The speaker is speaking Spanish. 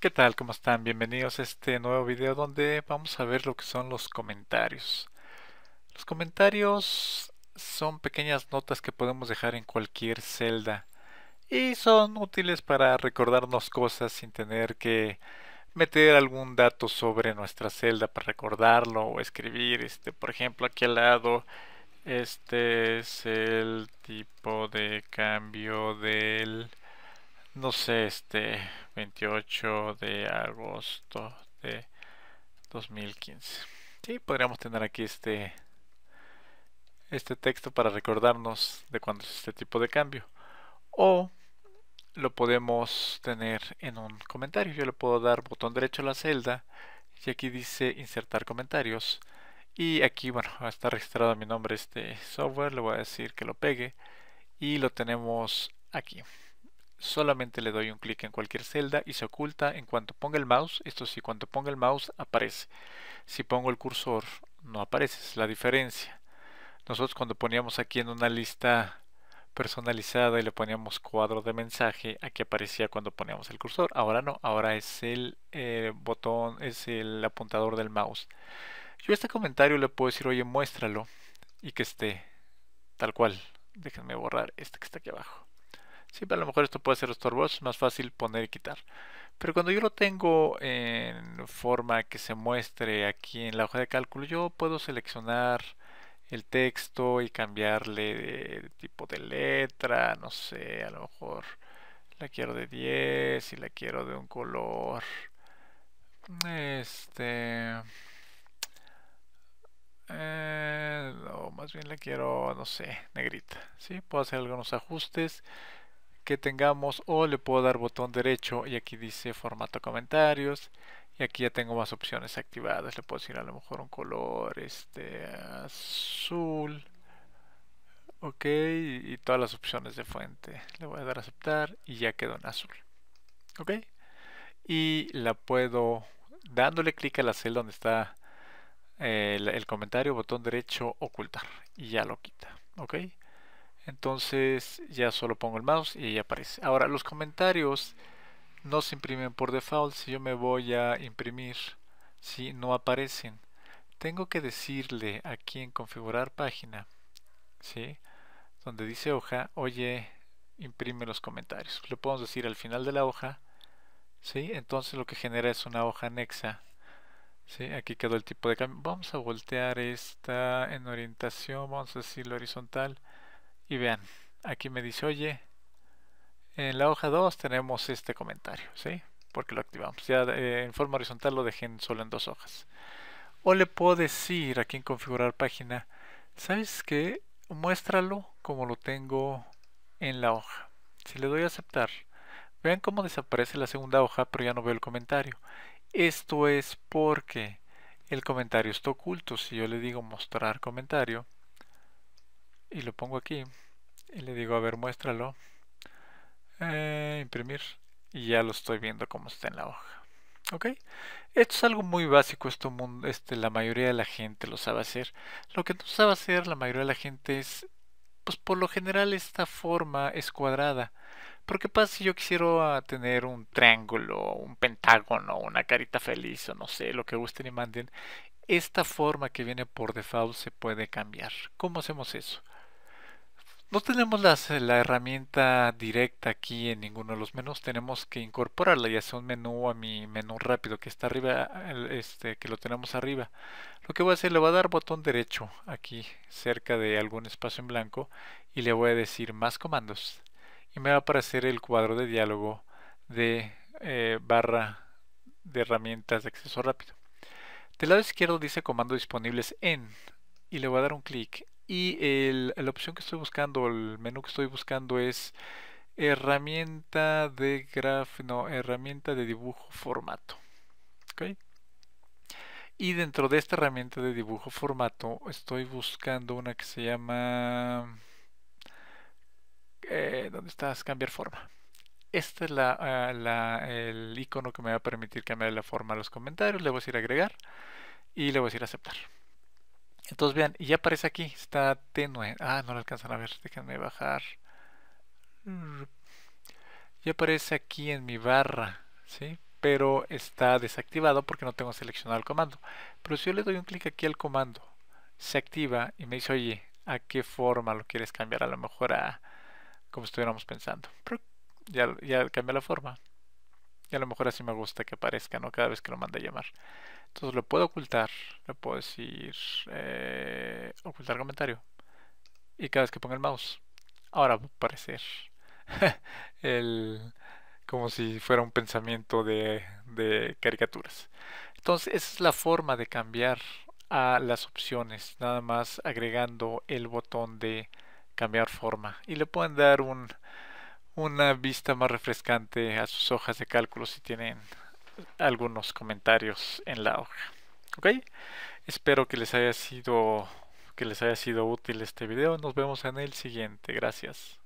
¿Qué tal? ¿Cómo están? Bienvenidos a este nuevo video donde vamos a ver lo que son los comentarios. Los comentarios son pequeñas notas que podemos dejar en cualquier celda y son útiles para recordarnos cosas sin tener que meter algún dato sobre nuestra celda para recordarlo o escribir. Este, por ejemplo, aquí al lado este es el tipo de cambio del no sé, este 28 de agosto de 2015. Sí, podríamos tener aquí este este texto para recordarnos de cuando es este tipo de cambio. O lo podemos tener en un comentario. Yo le puedo dar botón derecho a la celda y aquí dice insertar comentarios. Y aquí, bueno, está registrado mi nombre este software. Le voy a decir que lo pegue y lo tenemos aquí solamente le doy un clic en cualquier celda y se oculta en cuanto ponga el mouse. Esto sí, cuando ponga el mouse aparece. Si pongo el cursor no aparece, es la diferencia. Nosotros cuando poníamos aquí en una lista personalizada y le poníamos cuadro de mensaje, aquí aparecía cuando poníamos el cursor. Ahora no, ahora es el eh, botón, es el apuntador del mouse. Yo este comentario le puedo decir, oye, muéstralo y que esté tal cual. Déjenme borrar este que está aquí abajo a lo mejor esto puede ser estorboso, es más fácil poner y quitar. Pero cuando yo lo tengo en forma que se muestre aquí en la hoja de cálculo, yo puedo seleccionar el texto y cambiarle de tipo de letra, no sé, a lo mejor la quiero de 10 y la quiero de un color este no, eh, más bien la quiero, no sé, negrita, ¿sí? Puedo hacer algunos ajustes que tengamos o le puedo dar botón derecho y aquí dice formato comentarios y aquí ya tengo más opciones activadas le puedo decir a lo mejor un color este azul ok y todas las opciones de fuente le voy a dar aceptar y ya quedó en azul ok y la puedo dándole clic a la celda donde está eh, el comentario botón derecho ocultar y ya lo quita ok entonces ya solo pongo el mouse y ahí aparece ahora los comentarios no se imprimen por default si yo me voy a imprimir si no aparecen tengo que decirle aquí en configurar página donde dice hoja oye imprime los comentarios lo podemos decir al final de la hoja ¿sí? entonces lo que genera es una hoja anexa aquí quedó el tipo de cambio vamos a voltear esta en orientación vamos a decirlo horizontal y vean, aquí me dice, oye, en la hoja 2 tenemos este comentario, ¿sí? Porque lo activamos. Ya eh, en forma horizontal lo dejé solo en dos hojas. O le puedo decir aquí en configurar página, ¿sabes qué? Muéstralo como lo tengo en la hoja. Si le doy a aceptar, vean cómo desaparece la segunda hoja, pero ya no veo el comentario. Esto es porque el comentario está oculto. Si yo le digo mostrar comentario, y lo pongo aquí y le digo a ver muéstralo eh, imprimir y ya lo estoy viendo como está en la hoja ok esto es algo muy básico esto mundo este la mayoría de la gente lo sabe hacer lo que no sabe hacer la mayoría de la gente es pues por lo general esta forma es cuadrada porque pasa si yo quisiera tener un triángulo, un pentágono, una carita feliz o no sé, lo que gusten y manden. Esta forma que viene por default se puede cambiar. ¿Cómo hacemos eso? No tenemos eh, la herramienta directa aquí en ninguno de los menús, tenemos que incorporarla y hacer un menú a mi menú rápido que está arriba, este, que lo tenemos arriba. Lo que voy a hacer, le voy a dar botón derecho aquí cerca de algún espacio en blanco y le voy a decir más comandos y me va a aparecer el cuadro de diálogo de eh, barra de herramientas de acceso rápido. Del lado izquierdo dice comandos disponibles en y le voy a dar un clic y la opción que estoy buscando, el menú que estoy buscando es herramienta de graf, no, herramienta de dibujo formato. Y dentro de esta herramienta de dibujo formato estoy buscando una que se llama... Eh, ¿Dónde estás? Cambiar forma. Este es ah, el icono que me va a permitir cambiar la forma de los comentarios. Le voy a decir agregar y le voy a decir aceptar. Entonces vean, y ya aparece aquí, está tenue. Ah, no lo alcanzan a ver, déjenme bajar. Mm, ya aparece aquí en mi barra, ¿sí? Pero está desactivado porque no tengo seleccionado el comando. Pero si yo le doy un clic aquí al comando, se activa y me dice, oye, ¿a qué forma lo quieres cambiar? A lo mejor a como estuviéramos pensando. Ya, ya cambia la forma. Y a lo mejor así me gusta que aparezca, ¿no? Cada vez que lo mande a llamar. Entonces lo puedo ocultar. Le puedo decir eh, ocultar comentario. Y cada vez que ponga el mouse. Ahora va a aparecer como si fuera un pensamiento de, de caricaturas. Entonces esa es la forma de cambiar a las opciones. Nada más agregando el botón de cambiar forma. Y le pueden dar un una vista más refrescante a sus hojas de cálculo si tienen algunos comentarios en la hoja. ¿Ok? Espero que les haya sido que les haya sido útil este video. Nos vemos en el siguiente. Gracias.